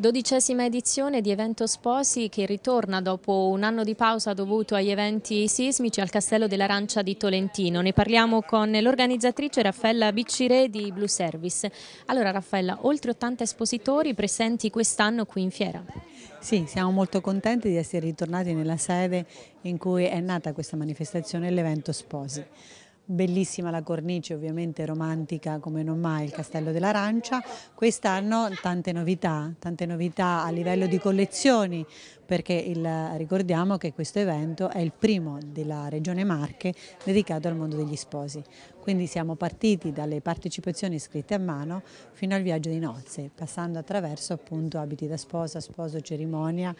Dodicesima edizione di Evento Sposi che ritorna dopo un anno di pausa dovuto agli eventi sismici al Castello dell'Arancia di Tolentino. Ne parliamo con l'organizzatrice Raffaella Biccire di Blue Service. Allora Raffaella, oltre 80 espositori presenti quest'anno qui in fiera. Sì, siamo molto contenti di essere ritornati nella sede in cui è nata questa manifestazione, l'evento Sposi. Bellissima la cornice, ovviamente romantica come non mai il Castello dell'Arancia. Quest'anno tante novità, tante novità a livello di collezioni, perché il, ricordiamo che questo evento è il primo della Regione Marche dedicato al mondo degli sposi. Quindi siamo partiti dalle partecipazioni scritte a mano fino al viaggio di nozze, passando attraverso appunto abiti da sposa, sposo, cerimonia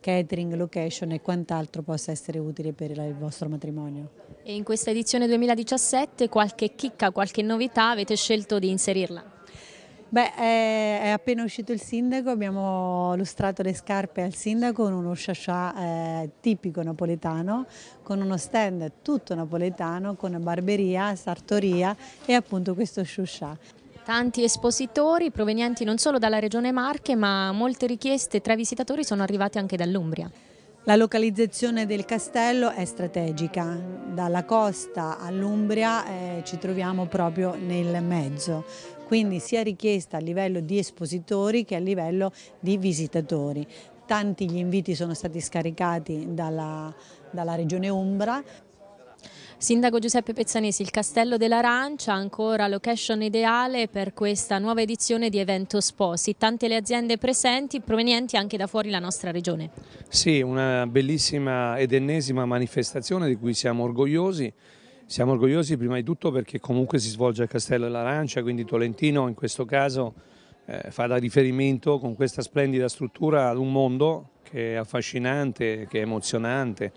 catering, location e quant'altro possa essere utile per il vostro matrimonio. E in questa edizione 2017 qualche chicca, qualche novità avete scelto di inserirla? Beh, è, appena uscito il sindaco, abbiamo lustrato le scarpe al sindaco con uno sciascià eh, tipico napoletano, con uno stand tutto napoletano, con barberia, sartoria e appunto questo sciuscià. Tanti espositori provenienti non solo dalla regione Marche, ma molte richieste tra i visitatori sono arrivate anche dall'Umbria. La localizzazione del castello è strategica, dalla costa all'Umbria eh, ci troviamo proprio nel mezzo, quindi sia richiesta a livello di espositori che a livello di visitatori. Tanti gli inviti sono stati scaricati dalla, dalla regione Umbra, Sindaco Giuseppe Pezzanesi, il Castello dell'Arancia, ancora location ideale per questa nuova edizione di Evento Sposi. Tante le aziende presenti, provenienti anche da fuori la nostra regione. Sì, una bellissima ed ennesima manifestazione di cui siamo orgogliosi. Siamo orgogliosi prima di tutto perché comunque si svolge al Castello dell'Arancia, quindi Tolentino in questo caso eh, fa da riferimento con questa splendida struttura ad un mondo che è affascinante, che è emozionante,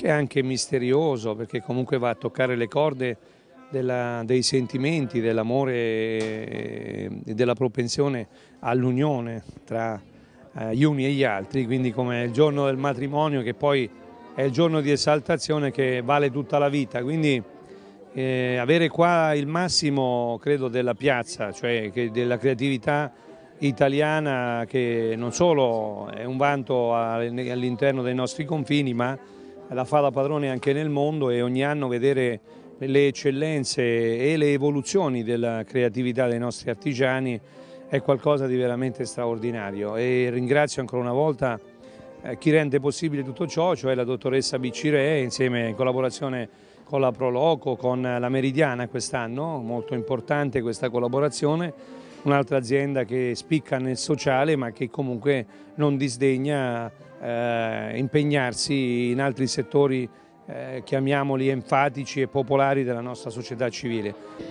che è anche misterioso perché comunque va a toccare le corde della, dei sentimenti, dell'amore e della propensione all'unione tra eh, gli uni e gli altri, quindi come il giorno del matrimonio che poi è il giorno di esaltazione che vale tutta la vita, quindi eh, avere qua il massimo credo della piazza, cioè della creatività italiana che non solo è un vanto all'interno dei nostri confini ma la fa da padrone anche nel mondo e ogni anno vedere le eccellenze e le evoluzioni della creatività dei nostri artigiani è qualcosa di veramente straordinario e ringrazio ancora una volta eh, chi rende possibile tutto ciò, cioè la dottoressa Biccire insieme in collaborazione con la Proloco, con la Meridiana quest'anno, molto importante questa collaborazione un'altra azienda che spicca nel sociale ma che comunque non disdegna eh, impegnarsi in altri settori, eh, chiamiamoli enfatici e popolari della nostra società civile.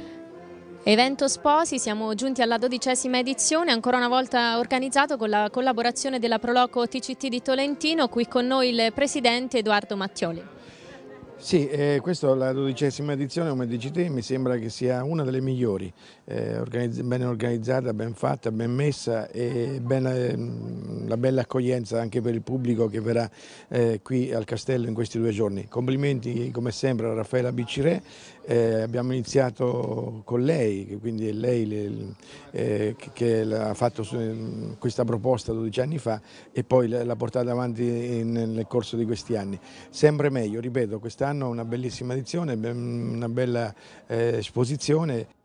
Evento Sposi, siamo giunti alla dodicesima edizione, ancora una volta organizzato con la collaborazione della Proloco TCT di Tolentino, qui con noi il presidente Edoardo Mattioli. Sì, eh, questa è la dodicesima edizione, come dici te, mi sembra che sia una delle migliori, eh, organizz ben organizzata, ben fatta, ben messa e ben, eh, la bella accoglienza anche per il pubblico che verrà eh, qui al castello in questi due giorni. Complimenti come sempre a Raffaella Biccirè, eh, abbiamo iniziato con lei, quindi è lei le, eh, che ha fatto ehm, questa proposta 12 anni fa e poi l'ha portata avanti nel corso di questi anni. Sempre meglio, ripeto, quest'anno quest'anno una bellissima edizione, una bella eh, esposizione.